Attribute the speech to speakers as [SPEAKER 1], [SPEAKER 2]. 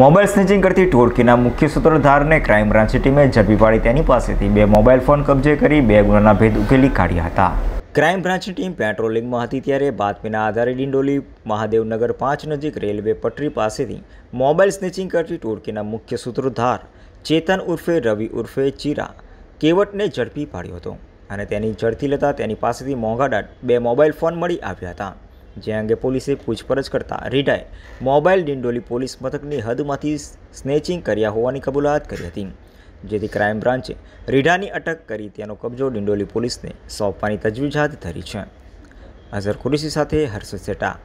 [SPEAKER 1] mobile snatching કરતી ટોળકીના મુખ્ય સૂત્રધારને crime branch ટીમે ઝડપી પાડી તેની પાસેથી બે મોબાઈલ ફોન કબજે કરી બે ગુણના ભેદ ઉકેલી કાઢ્યા હતા ક્રાઇમ બ્રાન્ચની ટીમ પેટ્રોલિંગમાં હતી ત્યારે બાતમીના આધારે ડિંડોલી મહાદેવનગર પાંચ નજીક રેલવે પટરી પાસેથી મોબાઈલ સ્નેચિંગ કરતી ટોળકીના મુખ્ય સૂત્રધાર ચેતન ઉર્ફે રવિ ઉર્ફે ચીરા કેવટને ઝડપી પાડ્યો હતો અને તેની ઝડપી લેતા તેની પાસેથી મોંઘાડાટ બે મોબાઈલ ફોન મળી આવ્યા હતા જે અંગે પોલીસે પૂછપરછ કરતા રીડાએ મોબાઈલ ડિંડોલી પોલીસ મથકની હદમાંથી સ્નેચિંગ કર્યા હોવાની કબૂલાત કરી હતી જેથી ક્રાઇમ બ્રાન્ચે રીડાની અટક કરી તેનો કબજો ડિંડોલી પોલીસને સોંપવાની તજવીજ હાથ ધરી છે અઝર કુરેશી સાથે હર્ષ સેટા